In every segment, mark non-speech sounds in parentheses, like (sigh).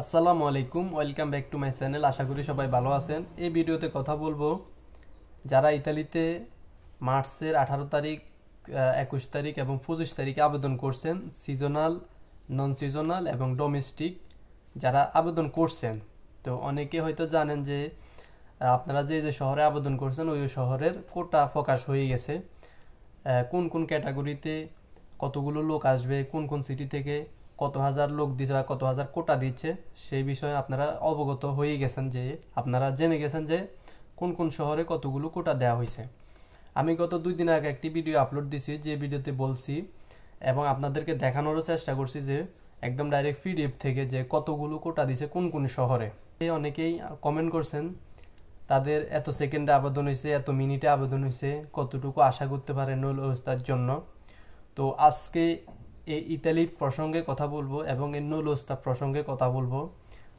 আসসালামু আলাইকুম welcome back to my channel আশা করি সবাই ভালো আছেন এই ভিডিওতে কথা বলবো যারা ইতালিতে মার্চের আঠারো তারিখ একুশ তারিখ এবং পঁচিশ তারিখে আবেদন করছেন সিজনাল নন সিজনাল এবং ডোমেস্টিক যারা আবেদন করছেন তো অনেকে হয়তো জানেন যে আপনারা যে যে শহরে আবেদন করছেন ওই শহরের কোটা প্রকাশ হয়ে গেছে কোন কোন ক্যাটাগরিতে কতগুলো লোক আসবে কোন কোন সিটি থেকে কত হাজার লোক দিচ্ছে বা কত হাজার কোটা দিচ্ছে সেই বিষয়ে আপনারা অবগত হয়ে গেছেন যে আপনারা জেনে গেছেন যে কোন কোন শহরে কতগুলো কোটা দেওয়া হয়েছে আমি গত দুই দিন আগে একটি ভিডিও আপলোড দিছি যে ভিডিওতে বলছি এবং আপনাদেরকে দেখানোরও চেষ্টা করছি যে একদম ডাইরেক্ট পিডিএফ থেকে যে কতগুলো কোটা দিছে কোন কোন শহরে অনেকেই কমেন্ট করছেন তাদের এত সেকেন্ডে আবেদন হয়েছে এত মিনিটে আবেদন হয়েছে কতটুকু আশা করতে পারে নল অবস্থার জন্য তো আজকে এই ইতালির প্রসঙ্গে কথা বলবো এবং এর নোলোস্তা প্রসঙ্গে কথা বলবো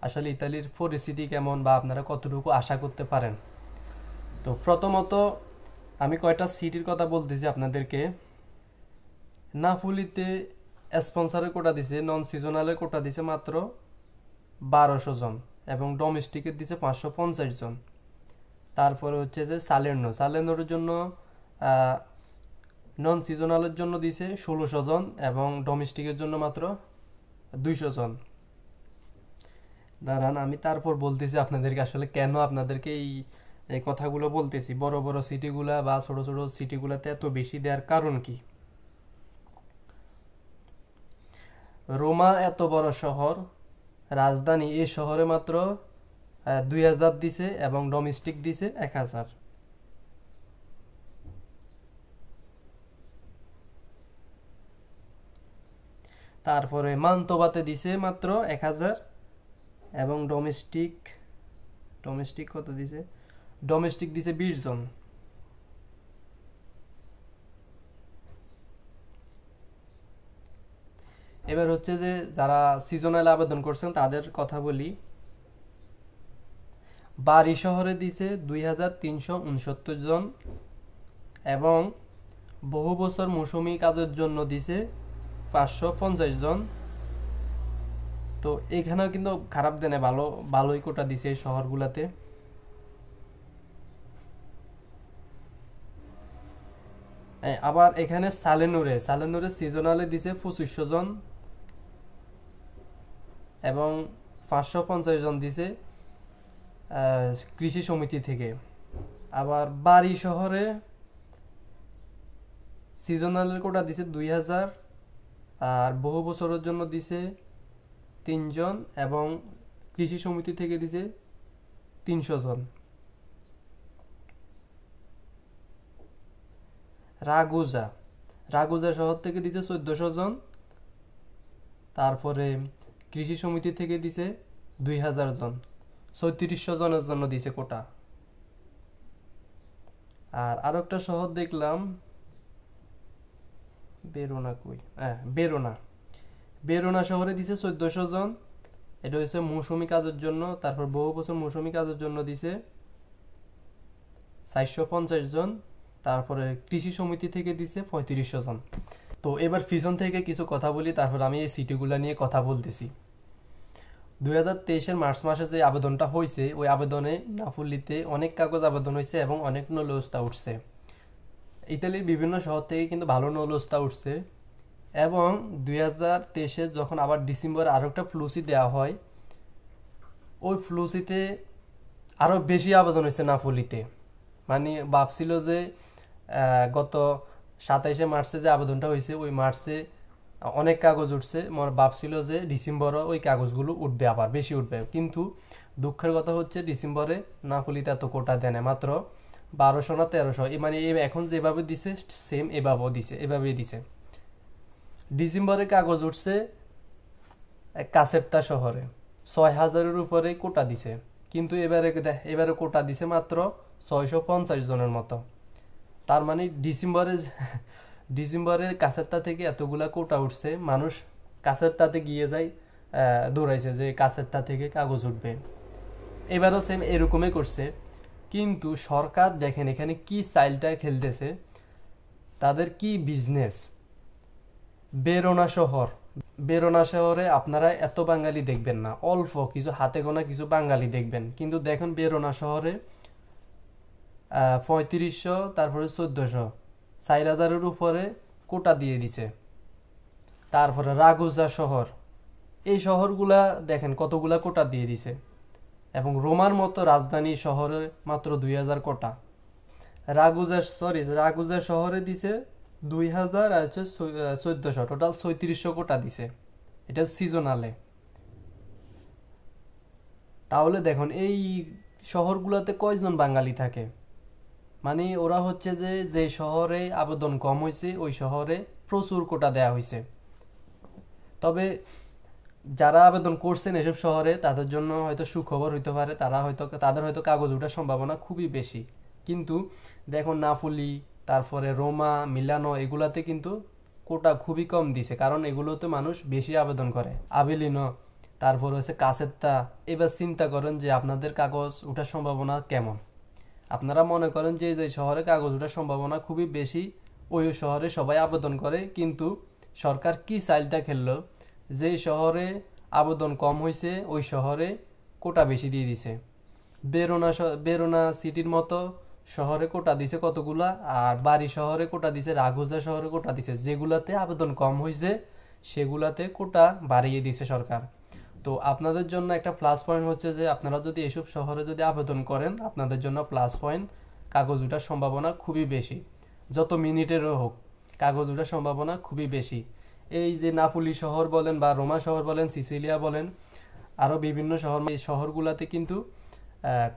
আসলে ইতালির পরিস্থিতি কেমন বা আপনারা কতটুকু আশা করতে পারেন তো প্রথমত আমি কয়টা সিটির কথা বলতেছি আপনাদেরকে নাফুলিতে স্পন্সারের কোটা দিছে নন সিজনালের কোটা দিছে মাত্র বারোশো জন এবং ডোমেস্টিকের দিছে পাঁচশো পঞ্চাশ জন তারপরে হচ্ছে যে সালেন্ডো সালেন্ডোর জন্য নন সিজনালের জন্য দিছে ষোলোশো জন এবং ডোমেস্টিকের জন্য মাত্র দুইশো জন দাঁড়ান আমি তারপর বলতেছি আপনাদেরকে আসলে কেন আপনাদেরকে এই এই কথাগুলো বলতেছি বড় বড় সিটিগুলা বা ছোট ছোট সিটিগুলাতে এত বেশি দেওয়ার কারণ কি রোমা এত বড় শহর রাজধানী এই শহরে মাত্র দুই হাজার দিছে এবং ডোমেস্টিক দিছে এক হাজার তারপরে মান্তবাতে দিছে মাত্র এক হাজার এবং ডোমেস্টিক ডোমেস্টিক কত দিছে ডোমেস্টিক দিছে বিশ জন এবার হচ্ছে যে যারা সিজনাল আবেদন করছেন তাদের কথা বলি বাড়ি শহরে দিছে দুই হাজার তিনশো জন এবং বহু বছর মৌসুমি কাজের জন্য দিছে পাঁচশো পঞ্চাশ জন তো এখানেও কিন্তু খারাপ দেনে ভালো ভালোই কোটা দিছে এই শহরগুলাতে আবার এখানে সালেনুরে সালেনুরে সিজনালে দিছে পঁচিশশো জন এবং পাঁচশো পঞ্চাশ জন দিছে কৃষি সমিতি থেকে আবার বাড়ি শহরে সিজনালের কোটা দিছে দুই হাজার আর বহু বছরের জন্য দিছে তিনজন এবং কৃষি সমিতি থেকে দিছে তিনশো জন রাগুজা রাগুজা শহর থেকে দিছে চোদ্দশো জন তারপরে কৃষি সমিতি থেকে দিছে দুই হাজার জন ছত্রিশশো জনের জন্য দিছে কোটা আর আরও একটা শহর দেখলাম বেরোনা কই হ্যাঁ বেরোনা বেরোনা শহরে দিছে চোদ্দোশো জন এটা হয়েছে মৌসুমি কাজের জন্য তারপর বহু বছর মৌসুমি কাজের জন্য দিছে চারশো পঞ্চাশ জন তারপরে কৃষি সমিতি থেকে দিছে পঁয়ত্রিশশো জন তো এবার ফিজন থেকে কিছু কথা বলি তারপর আমি এই সিটিগুলো নিয়ে কথা বলতেছি দুই হাজার তেইশের মার্চ মাসে যে আবেদনটা হয়েছে ওই আবেদনে নাফুল্লিতে অনেক কাগজ আবেদন হয়েছে এবং অনেক নলস্তা উঠছে ইতালির বিভিন্ন শহর থেকে কিন্তু ভালো নলস্তা উঠছে এবং দুই হাজার তেইশে যখন আবার ডিসেম্বর আরও একটা ফ্লুসি দেওয়া হয় ওই ফ্লুসিতে আরও বেশি আবেদন হয়েছে নাফলিতে মানে ভাবছিল যে গত সাতাইশে মার্চে যে আবেদনটা হয়েছে ওই মার্চে অনেক কাগজ উঠছে আমার ভাবছিল যে ডিসেম্বরও ওই কাগজগুলো উঠবে আবার বেশি উঠবে কিন্তু দুঃখের কথা হচ্ছে ডিসেম্বরে নাফলিতে এত কোটা দেয় না মাত্র বারোশো না তেরোশো মানে এখন যেভাবে দিছে সেম এভাবেও দিছে এভাবে দিছে ডিসেম্বরে কাগজ উঠছে কাসেপ্তা শহরে ছয় হাজারের উপরে কোটা দিছে কিন্তু এবারে এবারে কোটা দিছে মাত্র ছয়শো পঞ্চাশ জনের মতো তার মানে ডিসেম্বরে (laughs) ডিসেম্বরের কাসেপ্তা থেকে এতগুলা কোটা উঠছে মানুষ কাসেপ্তাতে গিয়ে যায় দৌড়াইছে যে কাসেপ্তা থেকে কাগজ উঠবে এবারও সেম এরকমই করছে কিন্তু সরকার দেখেন এখানে কি স্টাইলটা খেলতেছে তাদের কি বিজনেস বেরোনা শহর বেরোনা শহরে আপনারা এত বাঙালি দেখবেন না অল্প কিছু হাতে গোনা কিছু বাঙালি দেখবেন কিন্তু দেখেন বেরোনা শহরে পঁয়ত্রিশশো তারপরে চোদ্দোশো চার হাজারের উপরে কোটা দিয়ে দিছে তারপরে রাগুজা শহর এই শহরগুলা দেখেন কতগুলা কোটা দিয়ে দিছে এবং রোমার মতো রাজধানী শহরে মাত্র দুই হাজার কোটা রাগুজা সরি রাগুজা শহরে দিছে দুই হাজার আর হচ্ছে টোটাল ছয়ত্রিশশো কোটা দিছে এটা সিজনালে তাহলে দেখুন এই শহরগুলোতে কয়জন বাঙালি থাকে মানে ওরা হচ্ছে যে যে শহরে আবেদন কম হয়েছে ওই শহরে প্রচুর কোটা দেয়া হয়েছে তবে যারা আবেদন করছেন এসব শহরে তাদের জন্য হয়তো সুখবর হইতে পারে তারা হয়তো তাদের হয়তো কাগজ ওঠার সম্ভাবনা খুবই বেশি কিন্তু দেখো নাফুলি তারপরে রোমা মিলানো এগুলাতে কিন্তু কোটা খুবই কম দিছে কারণ এগুলোতে মানুষ বেশি আবেদন করে আবেলিন তারপর হচ্ছে কাসেত্তা এবার চিন্তা করেন যে আপনাদের কাগজ ওঠার সম্ভাবনা কেমন আপনারা মনে করেন যে এই শহরে কাগজ ওঠার সম্ভাবনা খুবই বেশি ওই শহরে সবাই আবেদন করে কিন্তু সরকার কি চাইলটা খেললো যে শহরে আবেদন কম হয়েছে ওই শহরে কোটা বেশি দিয়ে দিছে বেরোনা বেরোনা সিটির মতো শহরে কোটা দিছে কতগুলা আর বাড়ি শহরে কোটা দিছে রাঘুজা শহরে কোটা দিছে যেগুলাতে আবেদন কম হয়েছে সেগুলাতে কোটা বাড়িয়ে দিছে সরকার তো আপনাদের জন্য একটা প্লাস পয়েন্ট হচ্ছে যে আপনারা যদি এসব শহরে যদি আবেদন করেন আপনাদের জন্য প্লাস পয়েন্ট কাগজ সম্ভাবনা খুবই বেশি যত মিনিটেরও হোক কাগজ সম্ভাবনা খুবই বেশি এই যে নাপুলি শহর বলেন বা রোমা শহর বলেন সিসিলিয়া বলেন আরও বিভিন্ন শহর এই শহরগুলাতে কিন্তু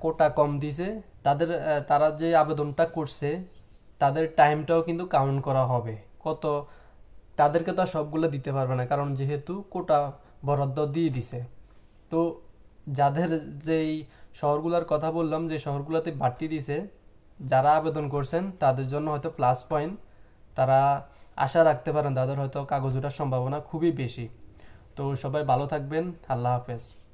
কোটা কম দিছে তাদের তারা যে আবেদনটা করছে তাদের টাইমটাও কিন্তু কাউন্ট করা হবে কত তাদেরকে তো সবগুলো দিতে পারবে না কারণ যেহেতু কোটা বরাদ্দ দিয়ে দিছে তো যাদের যেই শহরগুলোর কথা বললাম যে শহরগুলোতে বাড়তি দিছে যারা আবেদন করছেন তাদের জন্য হয়তো প্লাস পয়েন্ট তারা আশা রাখতে পারেন তাদের হয়তো কাগজ ওঠার সম্ভাবনা খুবই বেশি তো সবাই ভালো থাকবেন আল্লাহ হাফেজ